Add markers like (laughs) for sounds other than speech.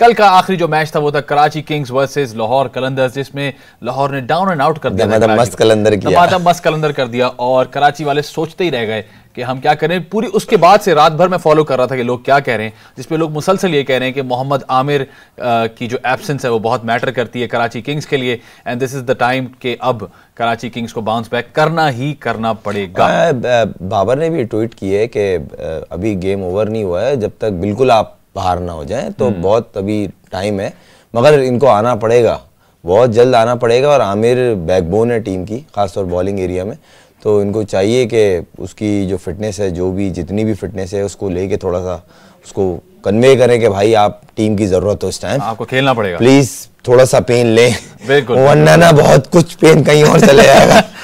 कल का आखिरी जो मैच था वो था कराची किंग्स वर्सेस लाहौर कलंदर्स जिसमें लाहौर ने डाउन एंड आउट कर दिया मस्त कलंदर किया मस्त कलंदर कर दिया और कराची वाले सोचते ही रह गए कि हम क्या करें पूरी उसके बाद से रात भर मैं फॉलो कर रहा था कि लोग क्या कह रहे हैं जिसपे लोग मुसलसल ये कह रहे हैं कि मोहम्मद आमिर की जो एबसेंस है वो बहुत मैटर करती है कराची किंग्स के लिए and this is the time के अब कराची किंग्स को बाउंस बैक करना ही करना पड़ेगा बाबर ने भी ट्वीट है कि अभी गेम ओवर नहीं हुआ है जब तक बिल्कुल आप बाहर ना हो जाए तो हम्म। बहुत अभी टाइम है मगर इनको आना पड़ेगा बहुत जल्द आना पड़ेगा और आमिर बैकबोन है टीम की खासतौर बॉलिंग एरिया में तो इनको चाहिए कि उसकी जो फिटनेस है जो भी जितनी भी फिटनेस है उसको लेके थोड़ा सा उसको कन्वे करें कि भाई आप टीम की जरूरत हो इस टाइम आपको खेलना पड़ेगा प्लीज थोड़ा सा पेन लें वरना ना बहुत कुछ पेन कहीं और चले जाएगा (laughs)